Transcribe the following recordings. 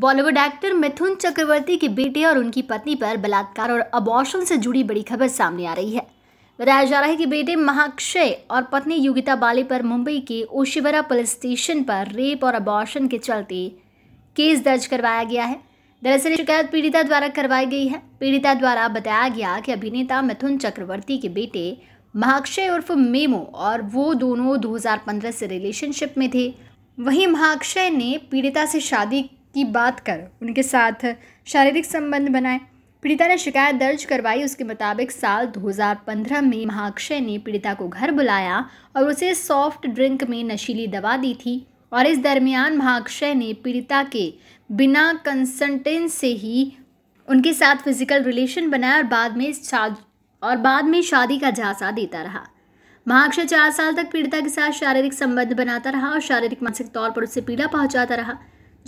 Bollywood actor मिथुन चक्रवर्ती के बेटे और उनकी पत्नी पर बलात्कार और अबॉर्शन से जुड़ी बड़ी खबर सामने आ रही है बताया जा रहा है कि बेटे महाक्षय और पत्नी योगिता बाली पर मुंबई के ओशिवरा पुलिस स्टेशन पर रेप और अबॉर्शन के चलते केस दर्ज करवाया गया है दरअसल शिकायत पीड़िता द्वारा करवाई गई है पीड़िता द्वारा बताया गया कि अभिनेता मिथुन चक्रवर्ती के बेटे महाक्षय उर्फ मेमो और वो दोनों 2015 से रिलेशनशिप में थे वहीं महाक्षय ने पीड़िता से शादी की बात कर उनके साथ शारीरिक संबंध बनाए पीड़िता ने शिकायत दर्ज करवाई उसके मुताबिक साल 2015 में महाक्षय ने पीड़िता को घर बुलाया और उसे सॉफ्ट ड्रिंक में नशीली दवा दी थी और इस दरमियान महाक्षय ने पीड़िता के बिना कंसल्टेंस से ही उनके साथ फिजिकल रिलेशन बनाया और बाद में और बाद में शादी का झांसा देता रहा महाक्षय चार साल तक पीड़िता के साथ शारीरिक संबंध बनाता रहा और शारीरिक मानसिक तौर पर उसे पीड़ा पहुंचाता रहा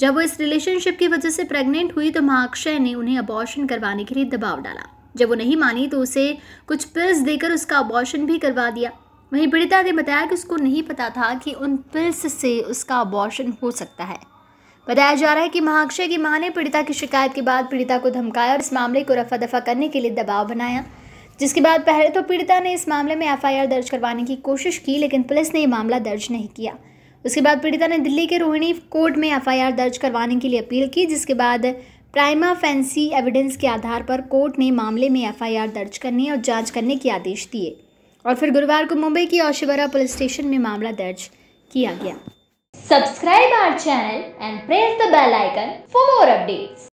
जब वो इस रिलेशनशिप की वजह से प्रेग्नेंट हुई तो माँ अक्षय ने उन्हें अबॉर्शन करवाने के लिए दबाव डाला जब वो नहीं मानी तो उसे कुछ पिल्स देकर उसका अबॉर्शन भी करवा दिया वहीं पीड़िता ने बताया कि उसको नहीं पता था कि उन पिल्स से उसका अबॉर्शन हो सकता है बताया जा रहा है कि महाक्षय की मां ने पीड़िता की शिकायत के बाद पीड़िता को धमकाया और इस मामले को रफा दफा करने के लिए दबाव बनाया जिसके बाद पहले तो पीड़िता ने इस मामले में एफआईआर दर्ज करवाने की कोशिश की लेकिन पुलिस ने यह मामला दर्ज नहीं किया उसके बाद पीड़िता ने दिल्ली के रोहिणी कोर्ट में एफआईआर दर्ज करवाने के लिए अपील की जिसके बाद प्राइमा फैंसी एविडेंस के आधार पर कोर्ट ने मामले में एफआईआर दर्ज करने और जांच करने के आदेश दिए और फिर गुरुवार को मुंबई की औशिवरा पुलिस स्टेशन में मामला दर्ज किया गया subscribe our channel and press the bell icon for more updates